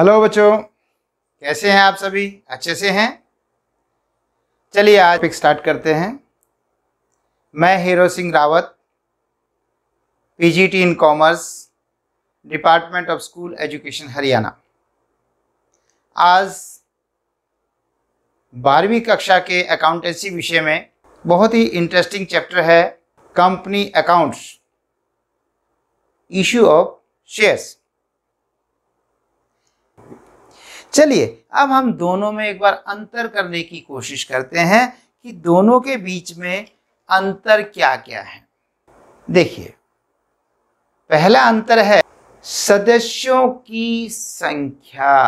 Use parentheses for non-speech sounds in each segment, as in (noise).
hello बच्चों कैसे हैं आप सभी अच्छे से हैं चलिए आज पिक स्टार्ट करते हैं मैं Hero Singh Rawat PGT in commerce department of school education Haryana आज बारहवीं कक्षा के अकाउंटेंसी विषय में बहुत ही इंटरेस्टिंग चैप्टर है company accounts issue of shares चलिए अब हम दोनों में एक बार अंतर करने की कोशिश करते हैं कि दोनों के बीच में अंतर क्या क्या है देखिए पहला अंतर है सदस्यों की संख्या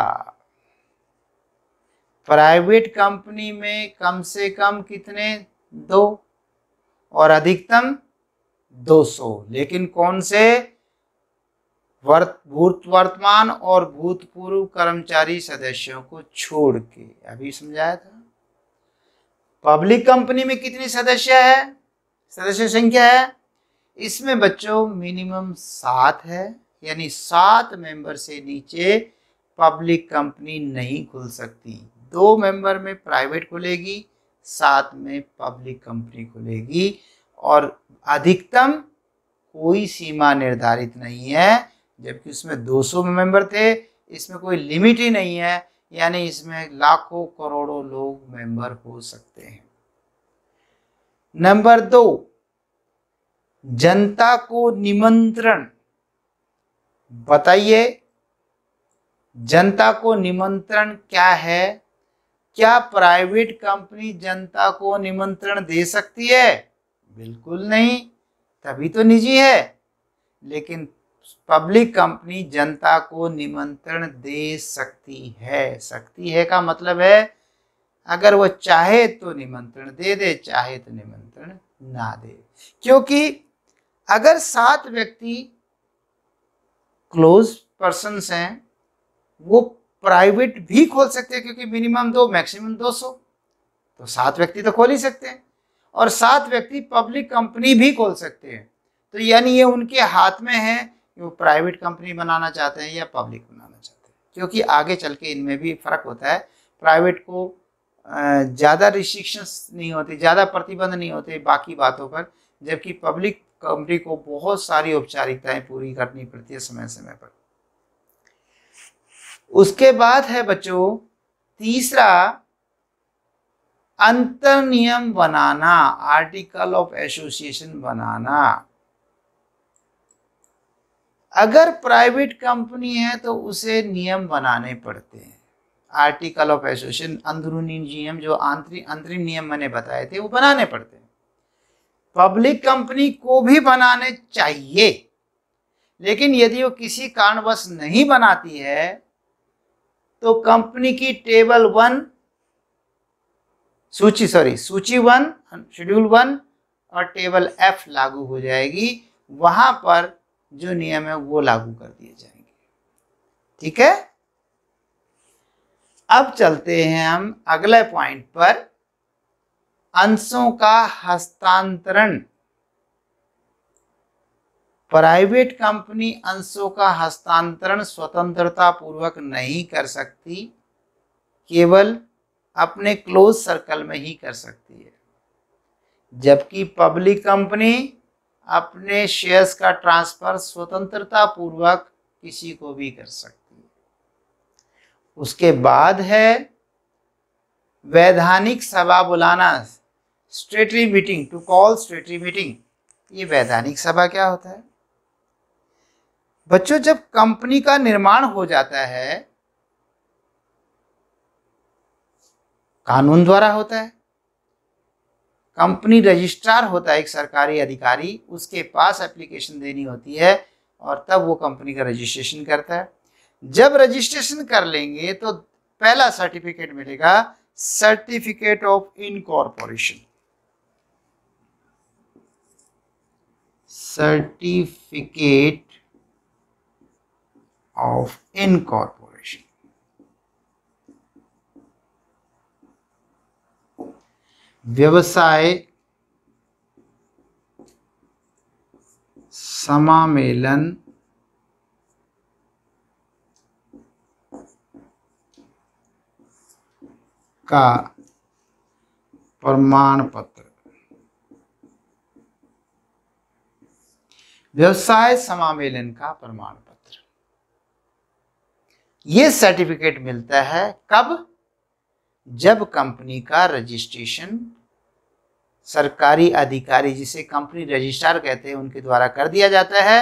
प्राइवेट कंपनी में कम से कम कितने दो और अधिकतम 200 लेकिन कौन से वर्त भूत वर्तमान और भूतपूर्व कर्मचारी सदस्यों को छोड़ के अभी समझाया था पब्लिक कंपनी में कितनी सदस्य है सदस्य संख्या है इसमें बच्चों मिनिमम सात है यानी सात मेंबर से नीचे पब्लिक कंपनी नहीं खुल सकती दो मेंबर में प्राइवेट खुलेगी सात में पब्लिक कंपनी खुलेगी और अधिकतम कोई सीमा निर्धारित नहीं है जबकि उसमें 200 मेंबर थे इसमें कोई लिमिट ही नहीं है यानी इसमें लाखों करोड़ों लोग मेंबर हो सकते हैं नंबर दो जनता को निमंत्रण बताइए जनता को निमंत्रण क्या है क्या प्राइवेट कंपनी जनता को निमंत्रण दे सकती है बिल्कुल नहीं तभी तो निजी है लेकिन पब्लिक कंपनी जनता को निमंत्रण दे सकती है सकती है का मतलब है अगर वो चाहे तो निमंत्रण दे दे चाहे तो निमंत्रण ना दे क्योंकि अगर सात व्यक्ति क्लोज पर्सनस हैं वो प्राइवेट भी खोल सकते हैं क्योंकि मिनिमम दो मैक्सिमम दो सौ तो सात व्यक्ति तो खोल ही सकते हैं और सात व्यक्ति पब्लिक कंपनी भी खोल सकते हैं तो यानी ये उनके हाथ में है वो प्राइवेट कंपनी बनाना चाहते हैं या पब्लिक बनाना चाहते हैं क्योंकि आगे चल के इनमें भी फ़र्क होता है प्राइवेट को ज़्यादा रिस्ट्रिक्शंस नहीं होते ज़्यादा प्रतिबंध नहीं होते बाकी बातों पर जबकि पब्लिक कंपनी को बहुत सारी औपचारिकताएं पूरी करनी पड़ती है समय समय पर उसके बाद है बच्चों तीसरा अंतर नियम बनाना आर्टिकल ऑफ एसोसिएशन बनाना अगर प्राइवेट कंपनी है तो उसे नियम बनाने पड़ते हैं आर्टिकल ऑफ एसोसिएशन अंदरूनी नियम जो आंतरिक अंतरिम नियम मैंने बताए थे वो बनाने पड़ते हैं पब्लिक कंपनी को भी बनाने चाहिए लेकिन यदि वो किसी कारणवश नहीं बनाती है तो कंपनी की टेबल वन सूची सॉरी सूची वन शेड्यूल वन और टेबल एफ लागू हो जाएगी वहाँ पर जो नियम है वो लागू कर दिए जाएंगे ठीक है अब चलते हैं हम अगले पॉइंट पर अंशों का हस्तांतरण प्राइवेट कंपनी अंशों का हस्तांतरण स्वतंत्रता पूर्वक नहीं कर सकती केवल अपने क्लोज सर्कल में ही कर सकती है जबकि पब्लिक कंपनी अपने शेयर्स का ट्रांसफर स्वतंत्रता पूर्वक किसी को भी कर सकती है उसके बाद है वैधानिक सभा बुलाना statutory meeting to call statutory meeting ये वैधानिक सभा क्या होता है बच्चों जब कंपनी का निर्माण हो जाता है कानून द्वारा होता है कंपनी रजिस्ट्रार होता है एक सरकारी अधिकारी उसके पास एप्लीकेशन देनी होती है और तब वो कंपनी का रजिस्ट्रेशन करता है जब रजिस्ट्रेशन कर लेंगे तो पहला सर्टिफिकेट मिलेगा certificate of incorporation certificate of incorporation व्यवसाय समामेलन का प्रमाण पत्र व्यवसाय समामेलन का प्रमाण पत्र ये सर्टिफिकेट मिलता है कब जब कंपनी का रजिस्ट्रेशन सरकारी अधिकारी जिसे कंपनी रजिस्ट्रार कहते हैं उनके द्वारा कर दिया जाता है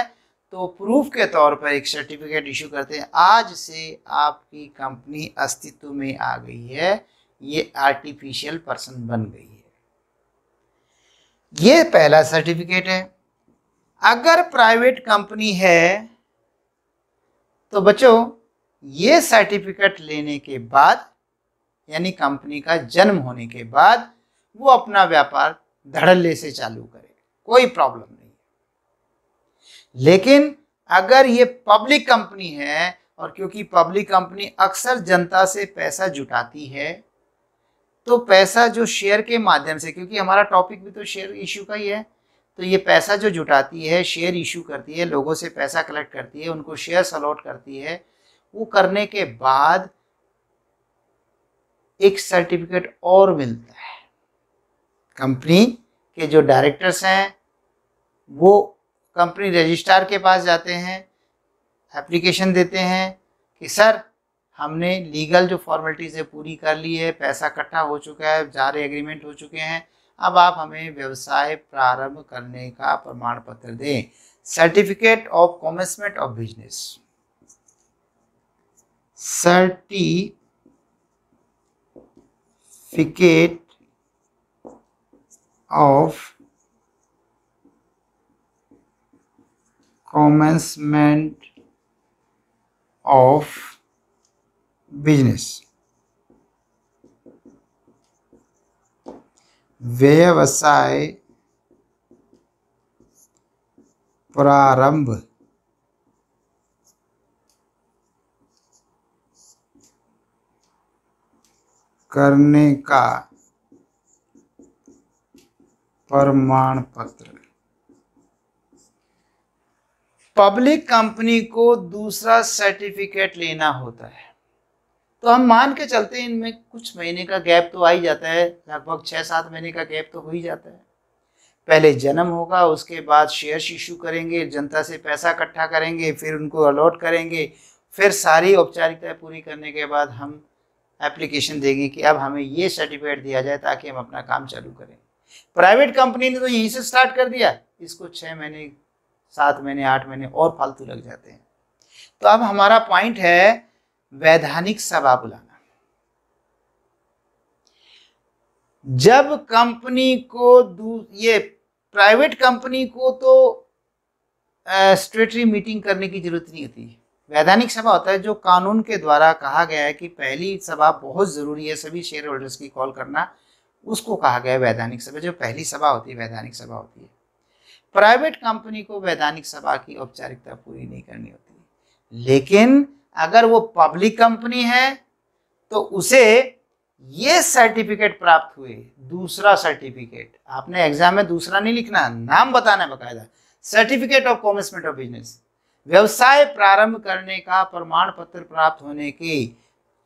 तो प्रूफ के तौर पर एक सर्टिफिकेट इशू करते हैं आज से आपकी कंपनी अस्तित्व में आ गई है ये आर्टिफिशियल पर्सन बन गई है ये पहला सर्टिफिकेट है अगर प्राइवेट कंपनी है तो बच्चों ये सर्टिफिकेट लेने के बाद यानी कंपनी का जन्म होने के बाद वो अपना व्यापार धड़ल्ले से चालू करे कोई प्रॉब्लम नहीं है लेकिन अगर ये पब्लिक कंपनी है और क्योंकि पब्लिक कंपनी अक्सर जनता से पैसा जुटाती है तो पैसा जो शेयर के माध्यम से क्योंकि हमारा टॉपिक भी तो शेयर इशू का ही है तो ये पैसा जो जुटाती है शेयर इशू करती है लोगों से पैसा कलेक्ट करती है उनको शेयर अलॉट करती है वो करने के बाद एक सर्टिफिकेट और मिलता है कंपनी के जो डायरेक्टर्स हैं वो कंपनी रजिस्ट्रार के पास जाते हैं एप्लीकेशन देते हैं कि सर हमने लीगल जो फॉर्मेलिटीज़ है पूरी कर ली है पैसा इकट्ठा हो चुका है रहे एग्रीमेंट हो चुके हैं अब आप हमें व्यवसाय प्रारंभ करने का प्रमाण पत्र दें certificate of commencement of business सर्टी certificate of commencement of business व्यवसाय प्रारंभ करने का प्रमाण पत्र पब्लिक कंपनी को दूसरा सर्टिफिकेट लेना होता है तो हम मान के चलते हैं इनमें कुछ महीने का गैप तो आ ही जाता है लगभग छः सात महीने का गैप तो हो ही जाता है पहले जन्म होगा उसके बाद शेयर्स इशू करेंगे जनता से पैसा इकट्ठा करेंगे फिर उनको अलॉट करेंगे फिर सारी औपचारिकताएं पूरी करने के बाद हम एप्लीकेशन देगी कि अब हमें ये सर्टिफिकेट दिया जाए ताकि हम अपना काम चालू करें प्राइवेट कंपनी ने तो यहीं से स्टार्ट कर दिया इसको छः महीने सात महीने आठ महीने और फालतू लग जाते हैं तो अब हमारा पॉइंट है वैधानिक सभा बुलाना जब कंपनी को ये प्राइवेट कंपनी को तो स्ट्रेटरी मीटिंग करने की जरूरत नहीं होती वैधानिक सभा होता है जो कानून के द्वारा कहा गया है कि पहली सभा बहुत ज़रूरी है सभी शेयर होल्डर्स की कॉल करना उसको कहा गया है वैधानिक सभा जो पहली सभा होती है वैधानिक सभा होती है प्राइवेट कंपनी को वैधानिक सभा की औपचारिकता पूरी नहीं करनी होती लेकिन अगर वो पब्लिक कंपनी है तो उसे ये सर्टिफिकेट प्राप्त हुए दूसरा सर्टिफिकेट आपने एग्जाम में दूसरा नहीं लिखना नाम बताना बकायदा certificate of commencement of business व्यवसाय प्रारंभ करने का प्रमाण पत्र प्राप्त होने के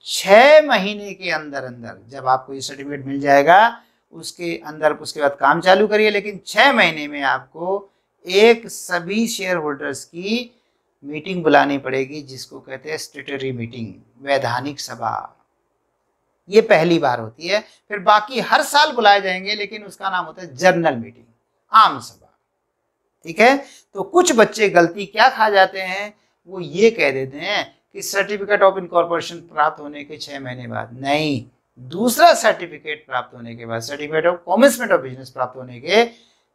छः महीने के अंदर अंदर जब आपको ये सर्टिफिकेट मिल जाएगा उसके अंदर उसके बाद काम चालू करिए लेकिन छः महीने में आपको एक सभी शेयर होल्डर्स की मीटिंग बुलानी पड़ेगी जिसको कहते हैं स्टेटरी मीटिंग वैधानिक सभा ये पहली बार होती है फिर बाकी हर साल बुलाए जाएंगे लेकिन उसका नाम होता है जर्नल मीटिंग आम सभा ठीक है तो कुछ बच्चे गलती क्या खा जाते हैं वो ये कह देते हैं कि सर्टिफिकेट ऑफ इनकॉर्पोरेशन प्राप्त होने के छः महीने बाद नहीं दूसरा सर्टिफिकेट प्राप्त होने के बाद certificate of commencement of business प्राप्त होने के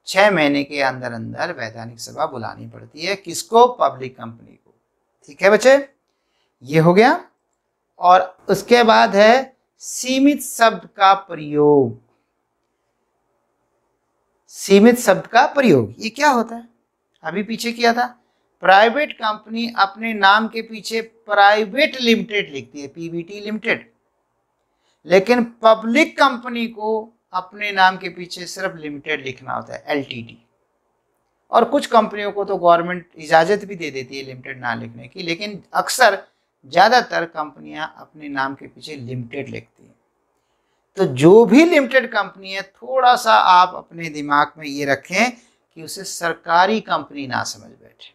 छः महीने के अंदर अंदर वैधानिक सभा बुलानी पड़ती है किसको पब्लिक कंपनी को ठीक है बच्चे ये हो गया और उसके बाद है सीमित शब्द का प्रयोग सीमित शब्द का प्रयोग ये क्या होता है अभी पीछे किया था प्राइवेट कंपनी अपने नाम के पीछे प्राइवेट लिमिटेड लिखती है पीबीटी लिमिटेड लेकिन पब्लिक कंपनी को अपने नाम के पीछे सिर्फ लिमिटेड लिखना होता है एलटीडी और कुछ कंपनियों को तो गवर्नमेंट इजाज़त भी दे देती है लिमिटेड ना लिखने की लेकिन अक्सर ज़्यादातर कंपनियां अपने नाम के पीछे लिमिटेड लिखती हैं तो जो भी लिमिटेड कंपनी है थोड़ा सा आप अपने दिमाग में ये रखें कि उसे सरकारी कंपनी ना समझ बैठे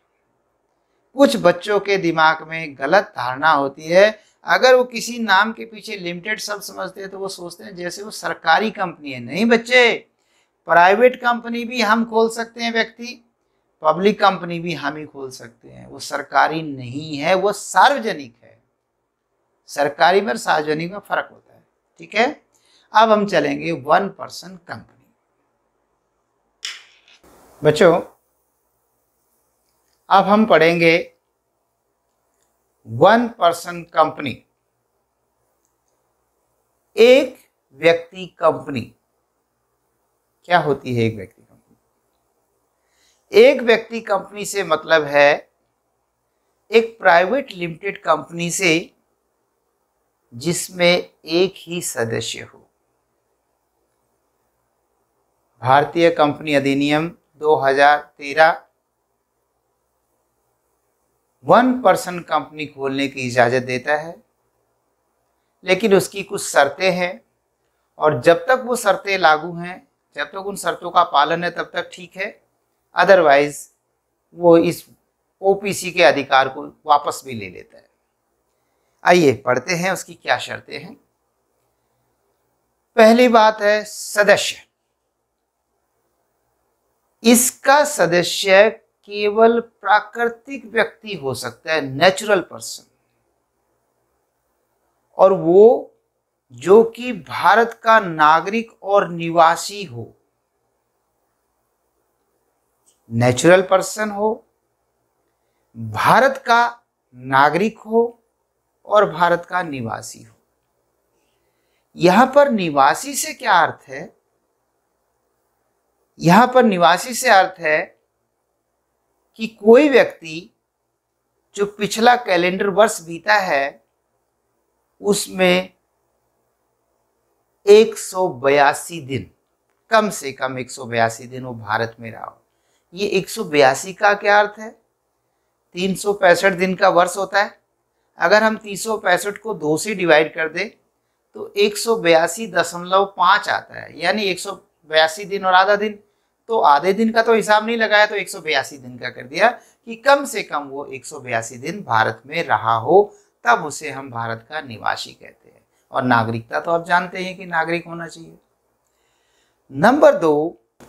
कुछ बच्चों के दिमाग में गलत धारणा होती है अगर वो किसी नाम के पीछे लिमिटेड शब्द समझते हैं तो वो सोचते हैं जैसे वो सरकारी कंपनी है नहीं बच्चे प्राइवेट कंपनी भी हम खोल सकते हैं व्यक्ति पब्लिक कंपनी भी हम ही खोल सकते हैं वो सरकारी नहीं है वो सार्वजनिक है सरकारी में सार्वजनिक में फर्क होता है ठीक है अब हम चलेंगे वन पर्सन कंपनी बच्चों अब हम पढ़ेंगे वन पर्सन कंपनी एक व्यक्ति कंपनी क्या होती है एक व्यक्ति कंपनी एक व्यक्ति कंपनी से मतलब है एक प्राइवेट लिमिटेड कंपनी से जिसमें एक ही सदस्य हो भारतीय कंपनी अधिनियम 2013 वन पर्सन कंपनी खोलने की इजाज़त देता है लेकिन उसकी कुछ शर्तें हैं और जब तक वो शर्तें लागू हैं जब तक उन शर्तों का पालन है तब तक ठीक है अदरवाइज वो इस ओपीसी के अधिकार को वापस भी ले लेता है आइए पढ़ते हैं उसकी क्या शर्तें हैं पहली बात है सदस्य इसका सदस्य केवल प्राकृतिक व्यक्ति हो सकता है नेचुरल पर्सन और वो जो कि भारत का नागरिक और निवासी हो नेचुरल पर्सन हो भारत का नागरिक हो और भारत का निवासी हो यहां पर निवासी से क्या अर्थ है यहाँ पर निवासी से अर्थ है कि कोई व्यक्ति जो पिछला कैलेंडर वर्ष बीता है उसमें एक दिन कम से कम एक दिन वो भारत में रहा हो ये एक का क्या अर्थ है तीन दिन का वर्ष होता है अगर हम तीन को दो से डिवाइड कर दें तो एक आता है यानी एक दिन और आधा दिन तो आधे दिन का तो हिसाब नहीं लगाया तो एक दिन का कर दिया कि कम से कम वो एक दिन भारत में रहा हो तब उसे हम भारत का निवासी कहते हैं और नागरिकता तो आप जानते हैं कि नागरिक होना चाहिए नंबर दो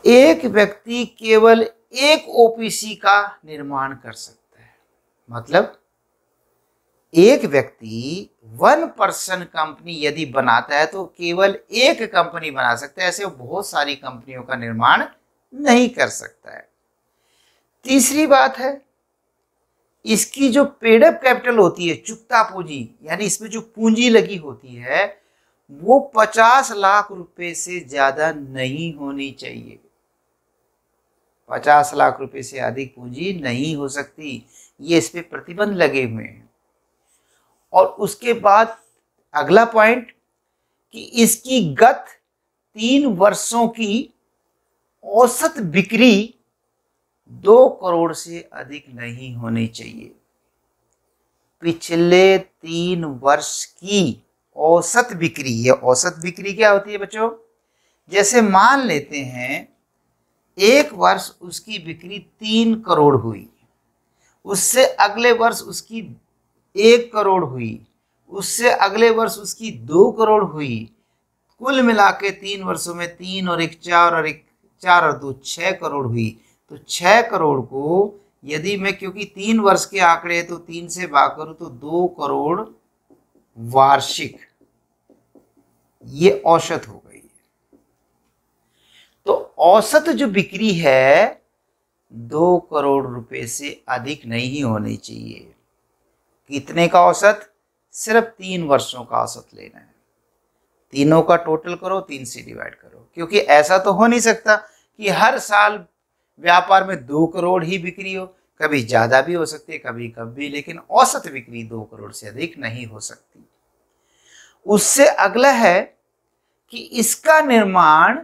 एक व्यक्ति केवल एक ओपीसी का निर्माण कर सकता है मतलब एक व्यक्ति वन पर्सन कंपनी यदि बनाता है तो केवल एक कंपनी बना सकता है ऐसे बहुत सारी कंपनियों का निर्माण नहीं कर सकता है तीसरी बात है इसकी जो पेडअप कैपिटल होती है चुकता पूंजी यानी इसमें जो पूंजी लगी होती है वो पचास लाख रुपए से ज्यादा नहीं होनी चाहिए पचास लाख रुपए से अधिक पूंजी नहीं हो सकती ये इस पर प्रतिबंध लगे हुए हैं और उसके बाद अगला पॉइंट कि इसकी गत तीन वर्षों की औसत बिक्री दो करोड़ से अधिक नहीं होनी चाहिए पिछले तीन वर्ष की औसत बिक्री ये औसत बिक्री क्या होती है बच्चों जैसे मान लेते हैं एक वर्ष उसकी बिक्री तीन करोड़ हुई उससे अगले वर्ष उसकी एक करोड़ हुई उससे अगले वर्ष उसकी दो करोड़ हुई कुल मिला के तीन वर्षों में तीन और एक चार और एक चार और दो छः करोड़ हुई तो छः करोड़ को यदि मैं क्योंकि तीन वर्ष के आंकड़े हैं तो तीन से बात करूँ तो दो करोड़ वार्षिक ये औसत हो गई है तो औसत जो बिक्री है दो करोड़ रुपए से अधिक नहीं होनी चाहिए कितने का औसत सिर्फ तीन वर्षों का औसत लेना है तीनों का टोटल करो तीन से डिवाइड करो क्योंकि ऐसा तो हो नहीं सकता कि हर साल व्यापार में दो करोड़ ही बिक्री हो कभी ज़्यादा भी हो सकती है कभी कम भी लेकिन औसत बिक्री दो करोड़ से अधिक नहीं हो सकती उससे अगला है कि इसका निर्माण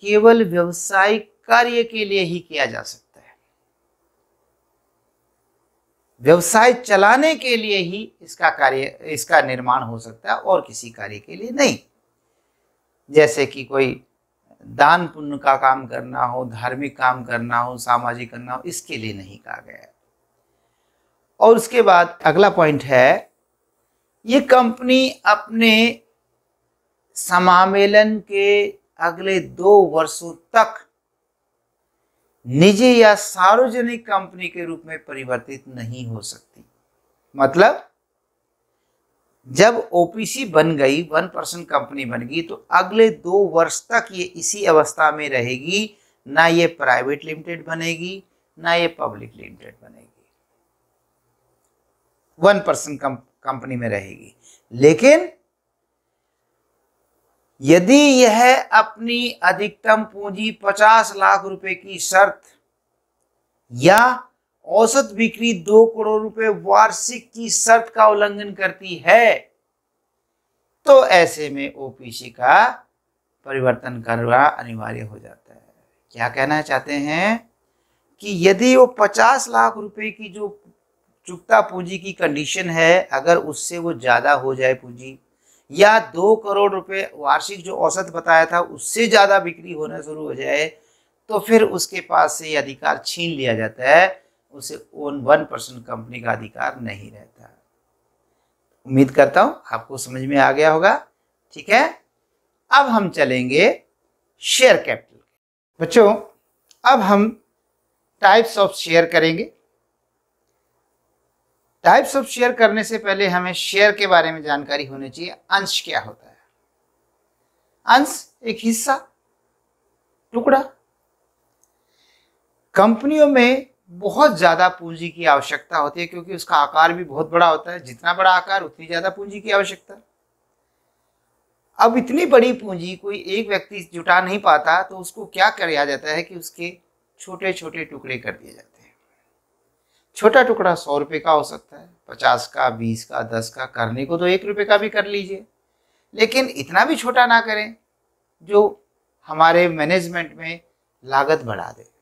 केवल व्यवसायिक कार्य के लिए ही किया जा सकता है व्यवसाय चलाने के लिए ही इसका कार्य इसका निर्माण हो सकता है और किसी कार्य के लिए नहीं जैसे कि कोई दान पुण्य का काम करना हो धार्मिक काम करना हो सामाजिक करना हो इसके लिए नहीं कहा गया है और उसके बाद अगला पॉइंट है ये कंपनी अपने समामेलन के अगले दो वर्षों तक निजी या सार्वजनिक कंपनी के रूप में परिवर्तित नहीं हो सकती मतलब जब ओपीसी बन गई वन परसेंट कंपनी बन गई तो अगले दो वर्ष तक ये इसी अवस्था में रहेगी ना ये प्राइवेट लिमिटेड बनेगी ना ये पब्लिक लिमिटेड बनेगी वन परसेंट कंपनी में रहेगी लेकिन यदि यह अपनी अधिकतम पूंजी पचास लाख रुपए की शर्त या औसत बिक्री दो करोड़ रुपए वार्षिक की शर्त का उल्लंघन करती है तो ऐसे में ओपीसी का परिवर्तन करना अनिवार्य हो जाता है क्या कहना चाहते हैं कि यदि वो पचास लाख रुपए की जो चुकता पूंजी की कंडीशन है अगर उससे वो ज़्यादा हो जाए पूंजी या दो करोड़ रुपए वार्षिक जो औसत बताया था उससे ज़्यादा बिक्री होना शुरू हो जाए तो फिर उसके पास से अधिकार छीन लिया जाता है उसे ओन वन परसेंट कंपनी का अधिकार नहीं रहता उम्मीद करता हूं आपको समझ में आ गया होगा ठीक है अब हम चलेंगे शेयर कैपिटल बच्चों अब हम टाइप्स ऑफ शेयर करेंगे टाइप्स ऑफ शेयर करने से पहले हमें शेयर के बारे में जानकारी होनी चाहिए अंश क्या होता है अंश एक हिस्सा टुकड़ा कंपनियों में बहुत ज़्यादा पूंजी की आवश्यकता होती है क्योंकि उसका आकार भी बहुत बड़ा होता है जितना बड़ा आकार उतनी ज़्यादा पूंजी की आवश्यकता अब इतनी बड़ी पूंजी कोई एक व्यक्ति जुटा नहीं पाता तो उसको क्या दिया जाता है कि उसके छोटे छोटे टुकड़े कर दिए जाते हैं छोटा टुकड़ा सौ रुपये का हो सकता है पचास का बीस का दस का करने को तो एक रुपये का भी कर लीजिए लेकिन इतना भी छोटा ना करें जो हमारे मैनेजमेंट में लागत बढ़ा दे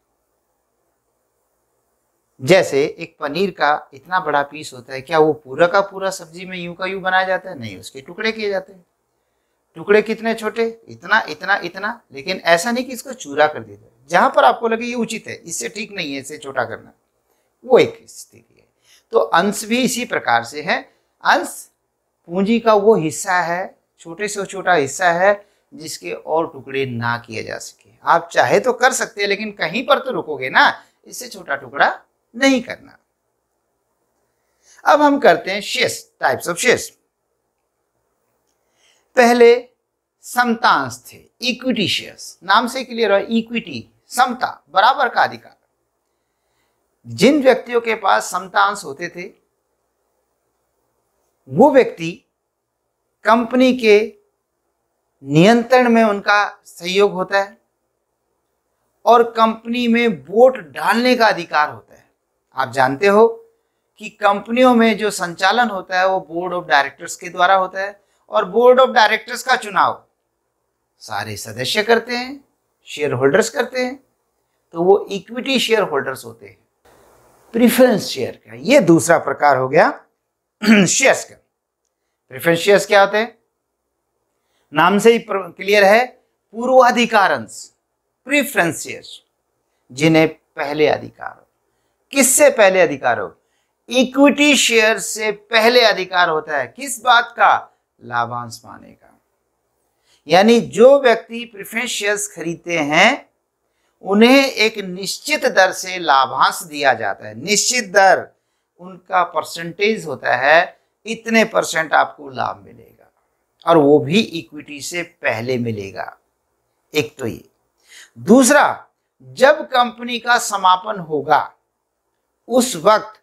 जैसे एक पनीर का इतना बड़ा पीस होता है क्या वो पूरा का पूरा सब्जी में यूं का यूं बनाया जाता है नहीं उसके टुकड़े किए जाते हैं टुकड़े कितने छोटे इतना इतना इतना लेकिन ऐसा नहीं कि इसको चूरा कर दिया जाए जहां पर आपको लगे ये उचित है इससे ठीक नहीं है इसे छोटा करना वो एक स्थिति है तो अंश भी इसी प्रकार से है अंश पूंजी का वो हिस्सा है छोटे से छोटा हिस्सा है जिसके और टुकड़े ना किए जा सके आप चाहे तो कर सकते हैं लेकिन कहीं पर तो रुकोगे ना इससे छोटा टुकड़ा नहीं करना अब हम करते हैं शेष टाइप्स ऑफ शेष पहले समतांश थे इक्विटी शेयर्स नाम से क्लियर है इक्विटी समता बराबर का अधिकार जिन व्यक्तियों के पास समतांश होते थे वो व्यक्ति कंपनी के नियंत्रण में उनका सहयोग होता है और कंपनी में वोट डालने का अधिकार होता है आप जानते हो कि कंपनियों में जो संचालन होता है वो बोर्ड ऑफ डायरेक्टर्स के द्वारा होता है और बोर्ड ऑफ डायरेक्टर्स का चुनाव सारे सदस्य करते हैं शेयर होल्डर्स करते हैं तो वो इक्विटी शेयर होल्डर्स होते हैं प्रीफरेंस शेयर का ये दूसरा प्रकार हो गया शेयर्स (clears throat) का प्रिफरेंस शेयर्स क्या होते हैं नाम से ही क्लियर है पूर्वाधिकारंश प्रिफरेंस शेयर्स जिन्हें पहले अधिकार किससे पहले अधिकार हो इक्विटी शेयर से पहले अधिकार होता है किस बात का लाभांश पाने का यानी जो व्यक्ति प्रिफरेंस शेयर्स खरीदते हैं उन्हें एक निश्चित दर से लाभांश दिया जाता है निश्चित दर उनका परसेंटेज होता है इतने परसेंट आपको लाभ मिलेगा और वो भी इक्विटी से पहले मिलेगा एक तो ये दूसरा जब कंपनी का समापन होगा उस वक्त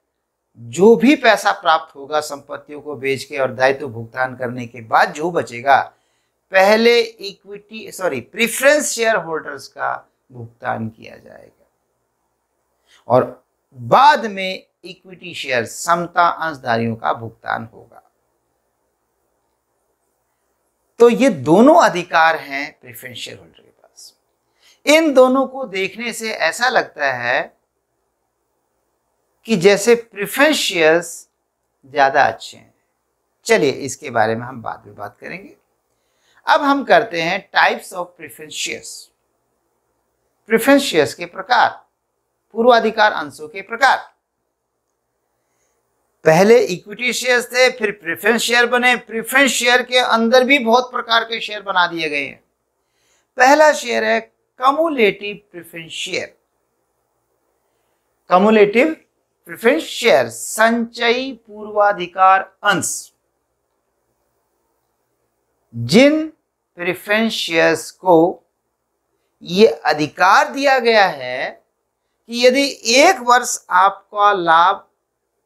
जो भी पैसा प्राप्त होगा संपत्तियों को बेच के और दायित्व भुगतान करने के बाद जो बचेगा पहले equity sorry preference shareholders का भुगतान किया जाएगा और बाद में इक्विटी शेयर समता अंशधारियों का भुगतान होगा तो ये दोनों अधिकार हैं प्रिफरेंस शेयर होल्डर के पास इन दोनों को देखने से ऐसा लगता है कि जैसे प्रिफेंशियस ज़्यादा अच्छे हैं चलिए इसके बारे में हम बाद में बात करेंगे अब हम करते हैं टाइप्स ऑफ प्रिफेंशियस प्रिफेंशियस के प्रकार पूर्वाधिकार अंशों के प्रकार पहले इक्विटी शेयर थे फिर प्रिफरेंस शेयर बने प्रिफरेंस शेयर के अंदर भी बहुत प्रकार के शेयर बना दिए गए हैं पहला शेयर है cumulative preference share cumulative preference share संचयी पूर्वाधिकार अंश जिन प्रिफरेंस शेयर्स को ये अधिकार दिया गया है कि यदि एक वर्ष आपका लाभ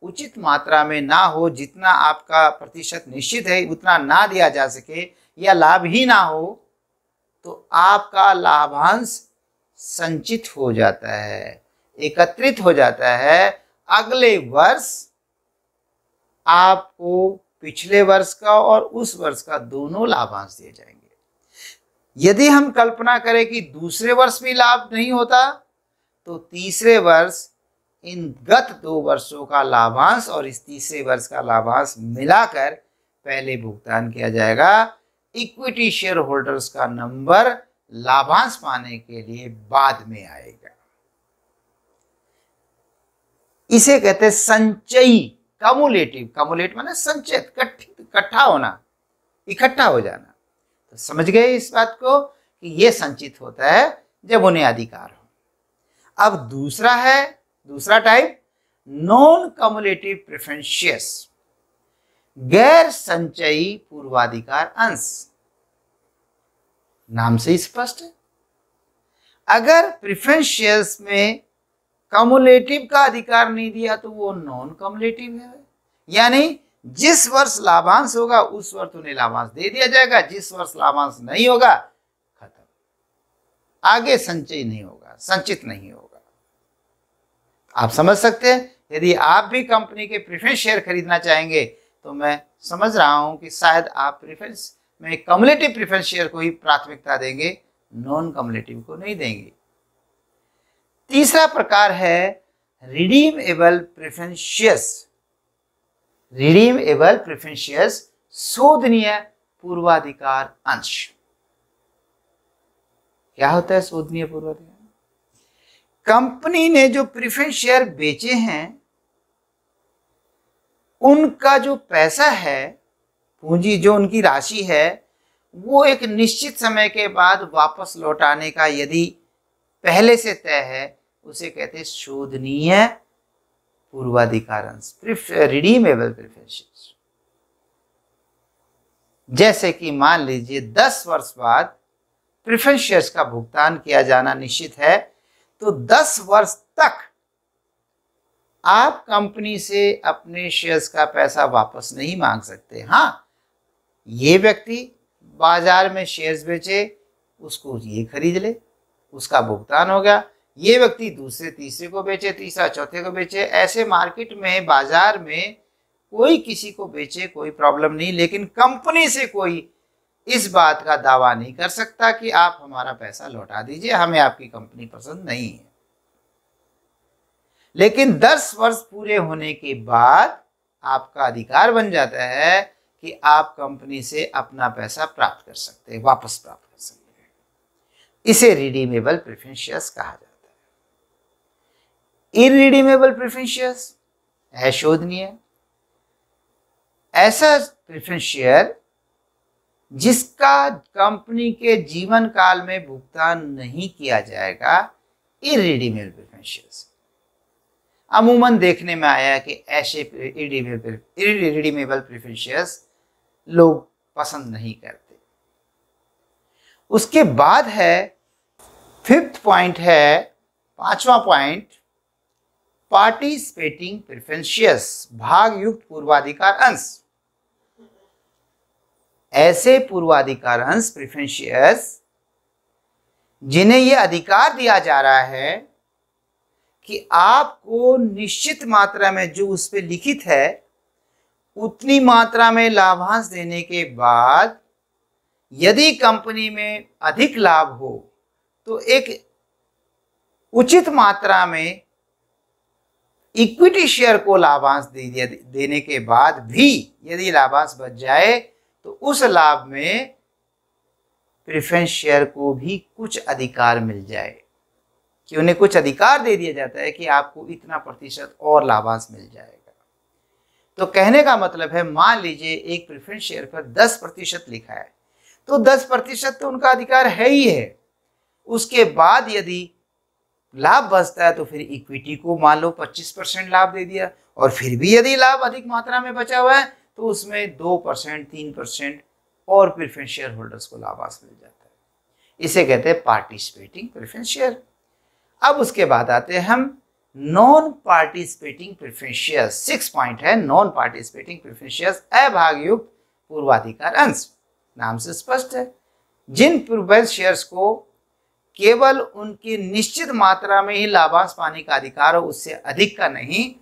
उचित मात्रा में ना हो जितना आपका प्रतिशत निश्चित है उतना ना दिया जा सके या लाभ ही ना हो तो आपका लाभांश संचित हो जाता है एकत्रित हो जाता है अगले वर्ष आपको पिछले वर्ष का और उस वर्ष का दोनों लाभांश दिए जाएंगे यदि हम कल्पना करें कि दूसरे वर्ष भी लाभ नहीं होता तो तीसरे वर्ष इन गत दो वर्षों का लाभांश और इस तीसरे वर्ष का लाभांश मिलाकर पहले भुगतान किया जाएगा इक्विटी शेयर होल्डर्स का नंबर लाभांश पाने के लिए बाद में आएगा इसे कहते हैं संचयी कमुलेटिव कमुलेट माने संचित इकट्ठा होना इकट्ठा हो जाना तो समझ गए इस बात को कि ये संचित होता है जब उन्हें अधिकार हो अब दूसरा है दूसरा टाइप नॉन कमुलेटिव प्रेफरेंशियस गैर संचयी पूर्वाधिकार अंश नाम से स्पष्ट है अगर प्रिफ्रेंशियस में कमुलेटिव का अधिकार नहीं दिया तो वो नॉन कमुलेटिव है यानी जिस वर्ष लाभांश होगा उस वर्ष उन्हें लाभांश दे दिया जाएगा जिस वर्ष लाभांश नहीं होगा खत्म आगे संचय नहीं होगा संचित नहीं होगा आप समझ सकते हैं यदि आप भी कंपनी के प्रेफरेंस शेयर खरीदना चाहेंगे तो मैं समझ रहा हूं कि शायद आप प्रेफरेंस में कम्युलेटिव प्रेफरेंस शेयर को ही प्राथमिकता देंगे नॉन कम्युलेटिव को नहीं देंगे तीसरा प्रकार है redeemable preferential redeemable preferential शोधनीय पूर्वाधिकार अंश क्या होता है शोधनीय पूर्वाधिकार कंपनी ने जो प्रिफरेंस शेयर बेचे हैं उनका जो पैसा है पूंजी जो उनकी राशि है वो एक निश्चित समय के बाद वापस लौटाने का यदि पहले से तय है उसे कहते हैं शोधनीय पूर्वाधिकार रिडीमेबल प्रिफरेंस जैसे कि मान लीजिए 10 वर्ष बाद प्रिफरेंस का भुगतान किया जाना निश्चित है तो 10 वर्ष तक आप कंपनी से अपने शेयर्स का पैसा वापस नहीं मांग सकते हाँ ये व्यक्ति बाजार में शेयर्स बेचे उसको ये खरीद ले उसका भुगतान हो गया ये व्यक्ति दूसरे तीसरे को बेचे तीसरा चौथे को बेचे ऐसे मार्केट में बाजार में कोई किसी को बेचे कोई प्रॉब्लम नहीं लेकिन कंपनी से कोई इस बात का दावा नहीं कर सकता कि आप हमारा पैसा लौटा दीजिए हमें आपकी कंपनी पसंद नहीं है लेकिन 10 वर्ष पूरे होने के बाद आपका अधिकार बन जाता है कि आप कंपनी से अपना पैसा प्राप्त कर सकते हैं वापस प्राप्त इसे रिडीमेबल प्रिफेंशियस कहा जाता है इनरिडीमेबल है अशोधनीय ऐसा प्रिफेंशियर जिसका कंपनी के जीवन काल में भुगतान नहीं किया जाएगा इरिडीमेबल रिडीमेबल शेयर्स अमूमन देखने में आया कि ऐसे इरिडीमेबल प्रेफरेंस लोग पसंद नहीं करते उसके बाद है फिफ्थ पॉइंट है पांचवा पॉइंट पार्टिसिपेटिंग प्रिफरेंशियस भाग युक्त पूर्वाधिकार अंश ऐसे पूर्वाधिकार अंश प्रिफरेंशियस जिन्हें यह अधिकार दिया जा रहा है कि आपको निश्चित मात्रा में जो उस पर लिखित है उतनी मात्रा में लाभांश देने के बाद यदि कंपनी में अधिक लाभ हो तो एक उचित मात्रा में इक्विटी शेयर को लाभांश दे दिया देने के बाद भी यदि लाभांश बच जाए तो उस लाभ में प्रिफ्रेंस शेयर को भी कुछ अधिकार मिल जाए कि उन्हें कुछ अधिकार दे दिया जाता है कि आपको इतना प्रतिशत और लाभांश मिल जाएगा तो कहने का मतलब है मान लीजिए एक प्रिफ्रेंस शेयर पर 10 प्रतिशत लिखा है तो दस प्रतिशत तो उनका अधिकार है ही है उसके बाद यदि लाभ बचता है तो फिर इक्विटी को मान लो पच्चीस परसेंट लाभ दे दिया और फिर भी यदि लाभ अधिक मात्रा में बचा हुआ है तो उसमें दो परसेंट तीन परसेंट और प्रिफरेंस शेयर होल्डर्स को लाभांश मिल जाता है इसे कहते हैं पार्टिसिपेटिंग प्रिफरेंस शेयर अब उसके बाद आते हैं हम non participating preference share six point है नॉन पार्टिसिपेटिंग प्रिफरेंस शेयर अभागयुक्त पूर्वाधिकार अंश नाम से स्पष्ट है जिन प्रिफरेंस शेयर्स को केवल उनकी निश्चित मात्रा में ही लाभांश पाने का अधिकार हो उससे अधिक का नहीं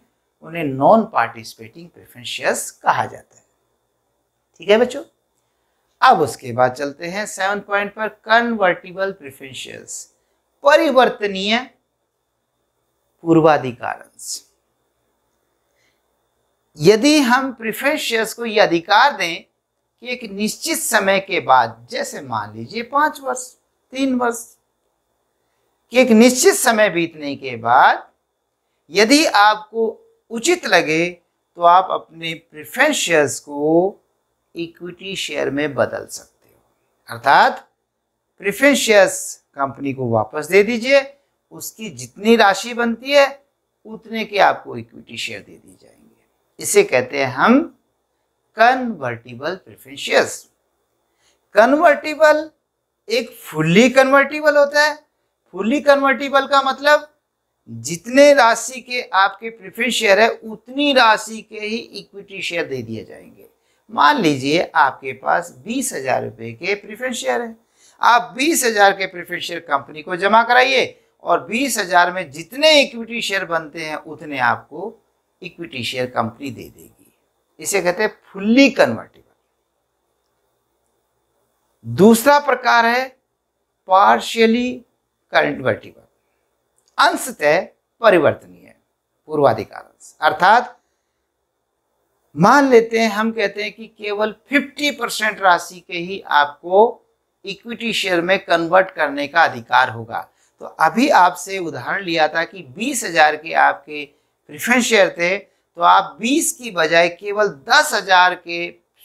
उन्हें नॉन पार्टिसिपेटिंग प्रेफरेंस शेयर्स कहा जाता है ठीक है बच्चों अब उसके बाद चलते हैं सेवन पॉइंट पर कन्वर्टिबल प्रिफ्रेंशियस शेयर्स परिवर्तनीय पूर्वाधिकार यदि हम प्रिफ्रेंशियस शेयर्स को यह अधिकार दें कि एक निश्चित समय के बाद जैसे मान लीजिए पांच वर्ष तीन वर्ष कि एक निश्चित समय बीतने के बाद यदि आपको उचित लगे तो आप अपने प्रिफ्रेंस शेयर्स को इक्विटी शेयर में बदल सकते हो अर्थात प्रिफ्रेंस शेयर्स कंपनी को वापस दे दीजिए उसकी जितनी राशि बनती है उतने के आपको इक्विटी शेयर दे दी जाएंगे इसे कहते हैं हम कन्वर्टिबल प्रेफरेंशियस कन्वर्टिबल एक फुल्ली कन्वर्टिबल होता है फुल्ली कन्वर्टिबल का मतलब जितने राशि के आपके प्रिफरेंस शेयर है उतनी राशि के ही इक्विटी शेयर दे दिए जाएंगे मान लीजिए आपके पास बीस हजार रुपये के प्रिफरेंस शेयर है आप बीस हजार के प्रिफरेंस शेयर कंपनी को जमा कराइए और बीस हजार में जितने इक्विटी शेयर बनते हैं उतने आपको इक्विटी शेयर कंपनी दे देगी इसे कहते हैं फुल्ली कन्वर्टिबल दूसरा प्रकार है पार्शियली कन्वर्टिबल अंशतः परिवर्तनीय अंश अर्थात मान लेते हैं हम कहते हैं कि केवल 50 परसेंट राशि के ही आपको इक्विटी शेयर में कन्वर्ट करने का अधिकार होगा तो अभी आपसे उदाहरण लिया था कि बीस हजार के आपके प्रिफरेंस शेयर थे तो आप 20 की बजाय केवल दस हजार के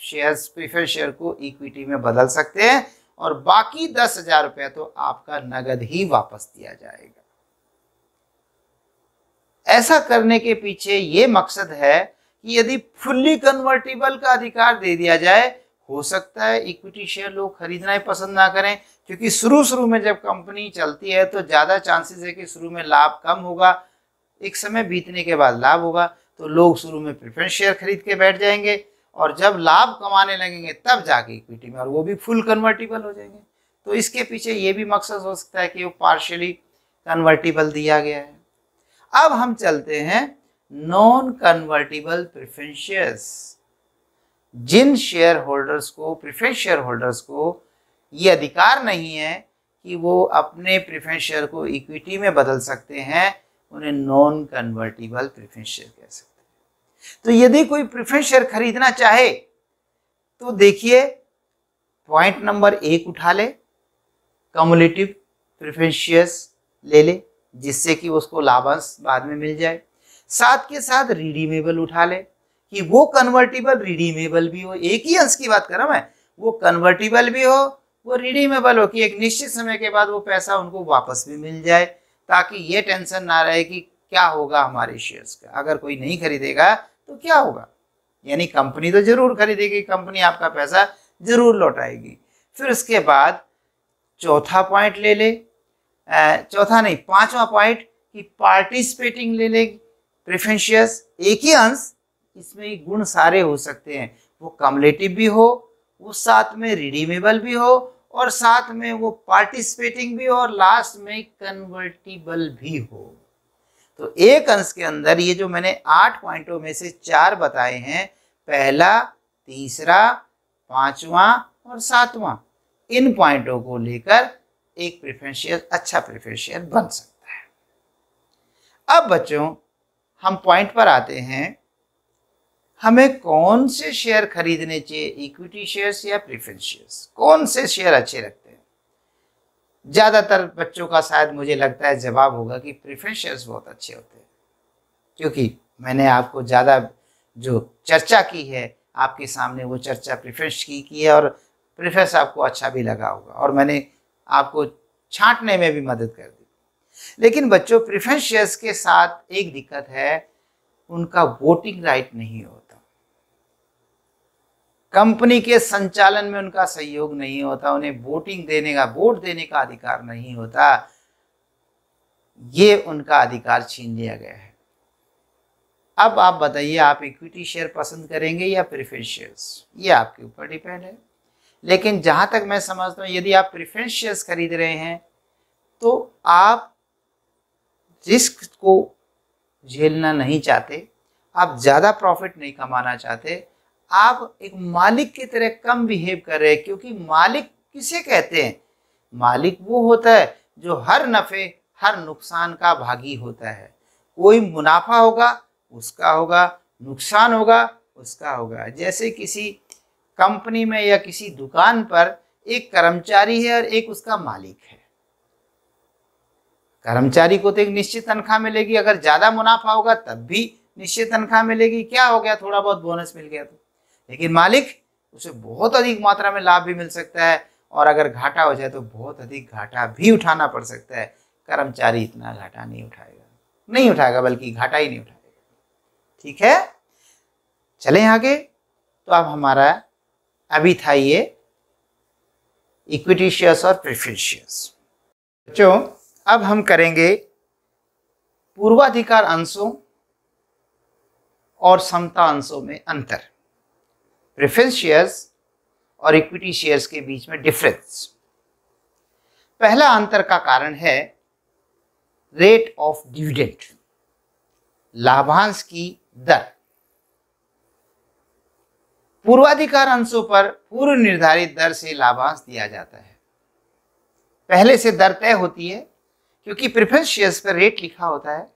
शेयर्स प्रीफर शेयर को इक्विटी में बदल सकते हैं और बाकी दस हजार रुपया तो आपका नगद ही वापस दिया जाएगा ऐसा करने के पीछे ये मकसद है कि यदि फुल्ली कन्वर्टेबल का अधिकार दे दिया जाए हो सकता है इक्विटी शेयर लोग खरीदना ही पसंद ना करें क्योंकि शुरू शुरू में जब कंपनी चलती है तो ज़्यादा चांसेस है कि शुरू में लाभ कम होगा एक समय बीतने के बाद लाभ होगा तो लोग शुरू में प्रेफरेंस शेयर खरीद के बैठ जाएंगे और जब लाभ कमाने लगेंगे तब जाके इक्विटी में और वो भी फुल कन्वर्टिबल हो जाएंगे तो इसके पीछे ये भी मकसद हो सकता है कि वो पार्शली कन्वर्टिबल दिया गया है अब हम चलते हैं नॉन कन्वर्टिबल प्रेफरेंस शेयर्स जिन शेयर होल्डर्स को प्रिफ्रेंस शेयर होल्डर्स को ये अधिकार नहीं है कि वो अपने प्रिफ्रेंस शेयर को इक्विटी में बदल सकते हैं उन्हें नॉन कन्वर्टिबल प्रिफरेंस शेयर कह सकते हैं तो यदि कोई प्रिफरेंस शेयर खरीदना चाहे तो देखिए पॉइंट नंबर एक उठा ले कम्युलेटिव प्रेफरेंस शेयर्स ले ले जिससे कि उसको लाभांश बाद में मिल जाए साथ के साथ रिडीमेबल उठा ले कि वो कन्वर्टिबल रिडीमेबल भी हो एक ही अंश की बात कर रहा हूं मैं वो कन्वर्टिबल भी हो वो रिडीमेबल हो कि एक निश्चित समय के बाद वो पैसा उनको वापस भी मिल जाए ताकि ये टेंशन ना रहे कि क्या होगा हमारे शेयर्स का अगर कोई नहीं खरीदेगा तो क्या होगा यानी कंपनी तो जरूर खरीदेगी कंपनी आपका पैसा जरूर लौटाएगी फिर उसके बाद चौथा पॉइंट ले ले चौथा नहीं पांचवा पॉइंट कि पार्टिसिपेटिंग ले लेगी प्रेफरेंशियस एक ही अंश इसमें गुण सारे हो सकते हैं वो कमलेटिव भी हो वो साथ में रिडीमेबल भी हो और साथ में वो पार्टिसिपेटिंग भी हो और लास्ट में कन्वर्टिबल भी हो तो एक अंश के अंदर ये जो मैंने आठ पॉइंटों में से चार बताए हैं पहला तीसरा पांचवा और सातवा इन पॉइंटों को लेकर एक प्रिफरेंशियल अच्छा प्रिफरेंशियल बन सकता है अब बच्चों हम पॉइंट पर आते हैं हमें कौन से शेयर खरीदने चाहिए इक्विटी शेयर्स या प्रिफरेंस शेयर्स कौन से शेयर अच्छे लगते हैं ज़्यादातर बच्चों का शायद मुझे लगता है जवाब होगा कि प्रिफरेंस शेयर्स बहुत अच्छे होते हैं क्योंकि मैंने आपको ज़्यादा जो चर्चा की है आपके सामने वो चर्चा प्रिफरेंस की की है और प्रिफरेंस आपको अच्छा भी लगा होगा और मैंने आपको छांटने में भी मदद कर दी लेकिन बच्चों प्रिफरेंस शेयर्स के साथ एक दिक्कत है उनका वोटिंग राइट नहीं होता कंपनी के संचालन में उनका सहयोग नहीं होता उन्हें वोटिंग देने का वोट देने का अधिकार नहीं होता ये उनका अधिकार छीन लिया गया है अब आप बताइए आप इक्विटी शेयर पसंद करेंगे या प्रिफरेंस शेयर्स ये आपके ऊपर डिपेंड है लेकिन जहाँ तक मैं समझता हूँ यदि आप प्रिफरेंस शेयर्स खरीद रहे हैं तो आप रिस्क को झेलना नहीं चाहते आप ज़्यादा प्रॉफिट नहीं कमाना चाहते आप एक मालिक की तरह कम बिहेव कर रहे हैं क्योंकि मालिक किसे कहते हैं मालिक वो होता है जो हर नफ़े हर नुकसान का भागी होता है कोई मुनाफा होगा उसका होगा नुकसान होगा उसका होगा जैसे किसी कंपनी में या किसी दुकान पर एक कर्मचारी है और एक उसका मालिक है कर्मचारी को तो एक निश्चित तनख्वाह मिलेगी अगर ज़्यादा मुनाफा होगा तब भी निश्चित तनख्वाह मिलेगी क्या हो गया थोड़ा बहुत बोनस मिल गया तो लेकिन मालिक उसे बहुत अधिक मात्रा में लाभ भी मिल सकता है और अगर घाटा हो जाए तो बहुत अधिक घाटा भी उठाना पड़ सकता है कर्मचारी इतना घाटा नहीं उठाएगा नहीं उठाएगा बल्कि घाटा ही नहीं उठाएगा ठीक है चले आगे तो अब हमारा अभी था ये इक्विटिशियस और प्रेफरेंस बच्चों अब हम करेंगे पूर्वाधिकार अंशों और समता अंशों में अंतर प्रेफरेंस शेयर्स और इक्विटी शेयर्स के बीच में डिफरेंस पहला अंतर का कारण है रेट ऑफ डिविडेंड लाभांश की दर पूर्वाधिकार अंशों पर पूर्व निर्धारित दर से लाभांश दिया जाता है पहले से दर तय होती है क्योंकि प्रेफरेंस शेयर्स पर रेट लिखा होता है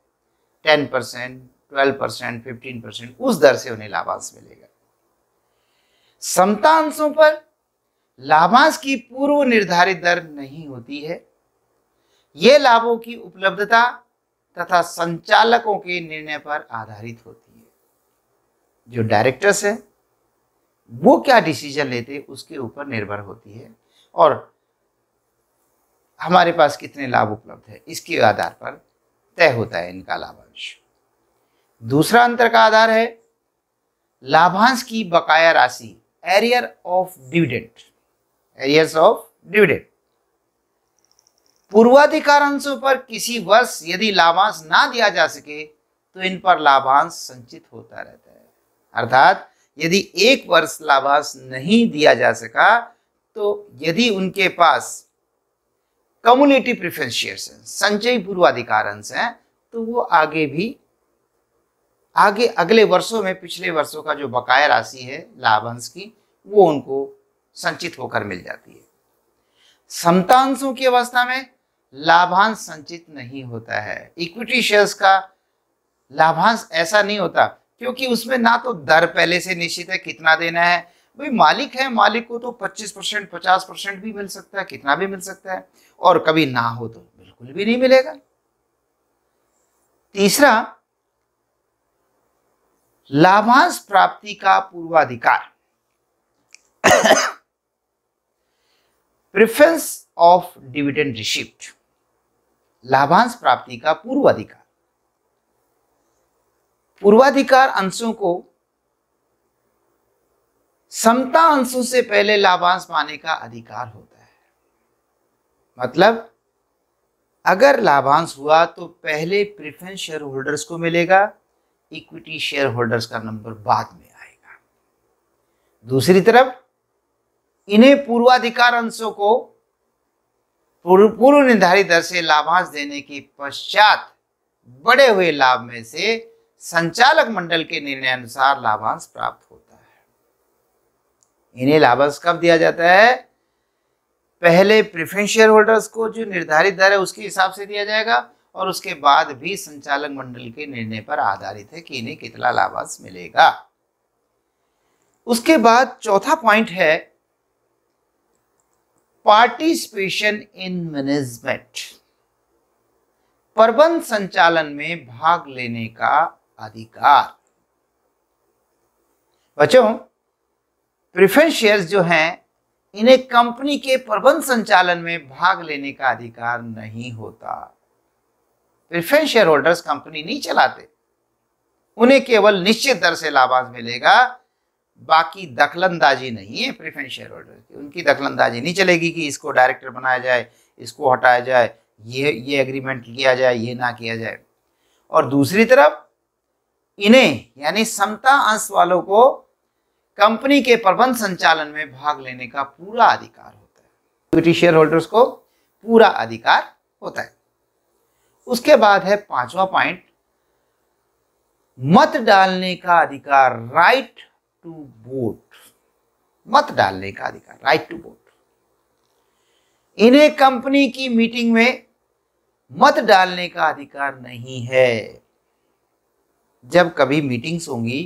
ten percent twelve percent fifteen percent उस दर से उन्हें लाभांश मिलेगा समता अंशों पर लाभांश की पूर्व निर्धारित दर नहीं होती है ये लाभों की उपलब्धता तथा संचालकों के निर्णय पर आधारित होती है जो डायरेक्टर्स हैं वो क्या डिसीजन लेते हैं उसके ऊपर निर्भर होती है और हमारे पास कितने लाभ उपलब्ध है इसके आधार पर तय होता है इनका लाभांश दूसरा अंतर का आधार है लाभांश की बकाया राशि arrear of dividend arrears of dividend पूर्वाधिकार अंशों पर किसी वर्ष यदि लाभांश ना दिया जा सके तो इन पर लाभांश संचित होता रहता है अर्थात यदि एक वर्ष लाभांश नहीं दिया जा सका तो यदि उनके पास कम्युनिटी प्रिफरेंस शेयर्स हैं संचयी पूर्वाधिकार अंश हैं तो वो आगे भी आगे अगले वर्षों में पिछले वर्षों का जो बकाया राशि है लाभांश की वो उनको संचित होकर मिल जाती है समतांशों की अवस्था में लाभांश संचित नहीं होता है इक्विटी शेयर्स का लाभांश ऐसा नहीं होता क्योंकि उसमें ना तो दर पहले से निश्चित है कितना देना है भाई मालिक है मालिक को तो 25 परसेंट पचास परसेंट भी मिल सकता है कितना भी मिल सकता है और कभी ना हो तो बिल्कुल भी नहीं मिलेगा तीसरा लाभांश प्राप्ति का पूर्वाधिकार प्रिफरेंस ऑफ डिविडेंड रिसिप्ट लाभांश प्राप्ति का पूर्वाधिकार पूर्वाधिकार अंशों को समता अंशों से पहले लाभांश पाने का अधिकार होता है मतलब अगर लाभांश हुआ तो पहले प्रिफरेंस शेयर होल्डर्स को मिलेगा इक्विटी शेयर होल्डर्स का नंबर बाद में आएगा दूसरी तरफ इन्हें पूर्वाधिकार अंशों को पूर्व निर्धारित दर से लाभांश देने के पश्चात बड़े हुए लाभ में से संचालक मंडल के निर्णय अनुसार लाभांश प्राप्त होता है इन्हें लाभांश कब दिया जाता है पहले प्रिफरेंस शेयर होल्डर्स को जो निर्धारित दर है उसके हिसाब से दिया जाएगा और उसके बाद भी संचालक मंडल के निर्णय पर आधारित है कि इन्हें कितना लाभांश मिलेगा उसके बाद चौथा पॉइंट है पार्टिसिपेशन इन मैनेजमेंट प्रबंध संचालन में भाग लेने का अधिकार बच्चों प्रिफरेंस शेयर्स जो हैं इन्हें कंपनी के प्रबंध संचालन में भाग लेने का अधिकार नहीं होता प्रिफरेंस शेयर होल्डर्स कंपनी नहीं चलाते उन्हें केवल निश्चित दर से लाभांश मिलेगा बाकी दखलंदाजी नहीं है प्रिफरेंस शेयर होल्डर की उनकी दखलंदाजी नहीं चलेगी कि इसको डायरेक्टर बनाया जाए इसको हटाया जाए ये ये एग्रीमेंट किया जाए ये ना किया जाए और दूसरी तरफ इन्हें यानी समता अंश वालों को कंपनी के प्रबंध संचालन में भाग लेने का पूरा अधिकार होता है इक्विटी शेयर होल्डर्स को पूरा अधिकार होता है उसके बाद है पांचवा पॉइंट मत डालने का अधिकार राइट टू वोट मत डालने का अधिकार राइट टू वोट इन्हें कंपनी की मीटिंग में मत डालने का अधिकार नहीं है जब कभी मीटिंग्स होंगी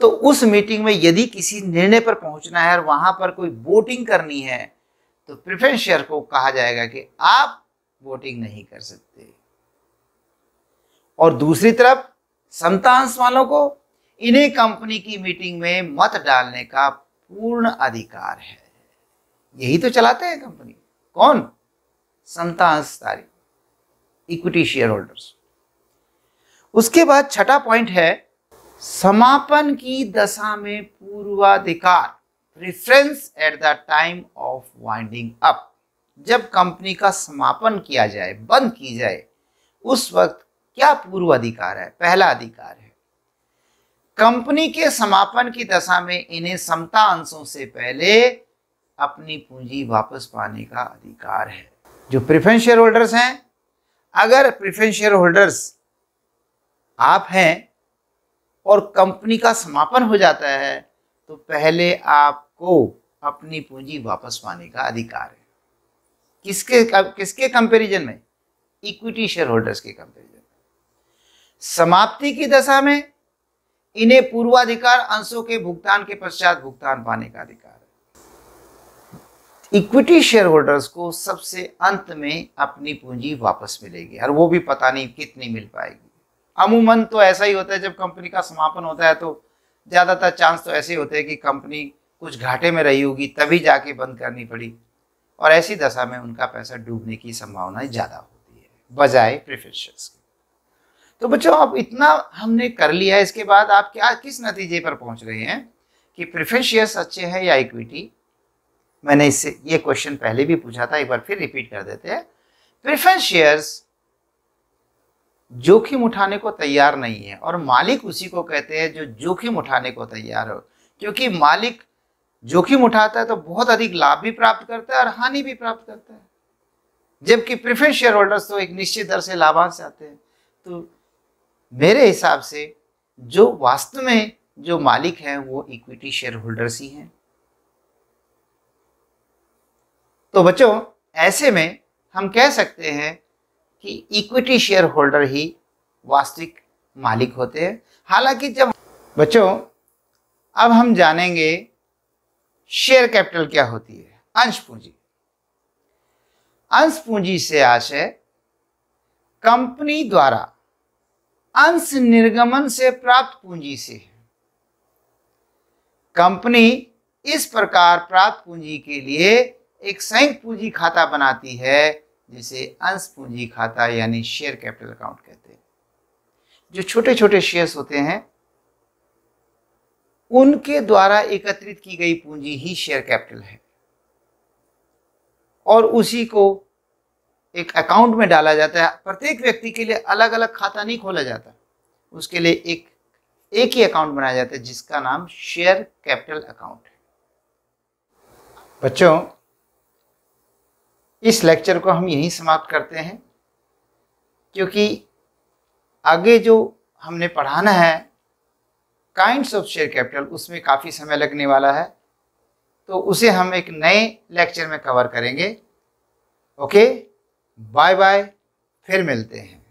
तो उस मीटिंग में यदि किसी निर्णय पर पहुंचना है और वहां पर कोई वोटिंग करनी है तो प्रिफरेंस शेयर को कहा जाएगा कि आप वोटिंग नहीं कर सकते और दूसरी तरफ संतांश वालों को इन्हें कंपनी की मीटिंग में मत डालने का पूर्ण अधिकार है यही तो चलाते हैं कंपनी कौन समतांशधारी इक्विटी शेयर होल्डर्स उसके बाद छठा पॉइंट है समापन की दशा में पूर्वाधिकार preference at the time of winding up जब कंपनी का समापन किया जाए बंद की जाए उस वक्त क्या पूर्व अधिकार है पहला अधिकार है कंपनी के समापन की दशा में इन्हें समता अंशों से पहले अपनी पूंजी वापस पाने का अधिकार है जो प्रिफरेंस शेयर होल्डर्स हैं अगर प्रिफरेंस शेयर होल्डर्स आप हैं और कंपनी का समापन हो जाता है तो पहले आपको अपनी पूंजी वापस पाने का अधिकार है किसके किसके कंपैरिजन में इक्विटी शेयर होल्डर्स के कंपैरिजन में समाप्ति की दशा में इन्हें पूर्वाधिकार अंशों के भुगतान के पश्चात भुगतान पाने का अधिकार है इक्विटी शेयर होल्डर्स को सबसे अंत में अपनी पूंजी वापस मिलेगी और वो भी पता नहीं कितनी मिल पाएगी अमूमन तो ऐसा ही होता है जब कंपनी का समापन होता है तो ज़्यादातर चांस तो ऐसे ही होते हैं कि कंपनी कुछ घाटे में रही होगी तभी जाके बंद करनी पड़ी और ऐसी दशा में उनका पैसा डूबने की संभावना ज़्यादा होती है बजाय प्रेफर की तो बच्चों अब इतना हमने कर लिया है इसके बाद आप क्या किस नतीजे पर पहुंच रहे हैं कि प्रेफर अच्छे हैं या इक्विटी मैंने इससे ये क्वेश्चन पहले भी पूछा था एक बार फिर रिपीट कर देते हैं प्रेफर शेयर्स जोखिम उठाने को तैयार नहीं है और मालिक उसी को कहते हैं जो जोखिम उठाने को तैयार हो क्योंकि मालिक जोखिम उठाता है तो बहुत अधिक लाभ भी प्राप्त करता है और हानि भी प्राप्त करता है जबकि प्रिफेंस शेयर होल्डर्स तो एक निश्चित दर से लाभांश आते हैं तो मेरे हिसाब से जो वास्तव में जो मालिक हैं वो इक्विटी शेयर होल्डर्स ही हैं तो बच्चों ऐसे में हम कह सकते हैं कि इक्विटी शेयर होल्डर ही वास्तविक मालिक होते हैं हालांकि जब बच्चों अब हम जानेंगे शेयर कैपिटल क्या होती है अंश पूंजी अंश पूंजी से आशय कंपनी द्वारा अंश निर्गमन से प्राप्त पूंजी से है कंपनी इस प्रकार प्राप्त पूंजी के लिए एक संयुक्त पूंजी खाता बनाती है जिसे अंश पूंजी खाता यानी शेयर कैपिटल अकाउंट कहते हैं जो छोटे छोटे शेयर्स होते हैं उनके द्वारा एकत्रित की गई पूंजी ही शेयर कैपिटल है और उसी को एक अकाउंट में डाला जाता है प्रत्येक व्यक्ति के लिए अलग अलग खाता नहीं खोला जाता उसके लिए एक एक ही अकाउंट बनाया जाता है जिसका नाम शेयर कैपिटल अकाउंट है बच्चों इस लेक्चर को हम यहीं समाप्त करते हैं क्योंकि आगे जो हमने पढ़ाना है काइंड्स ऑफ शेयर कैपिटल उसमें काफ़ी समय लगने वाला है तो उसे हम एक नए लेक्चर में कवर करेंगे ओके बाय बाय फिर मिलते हैं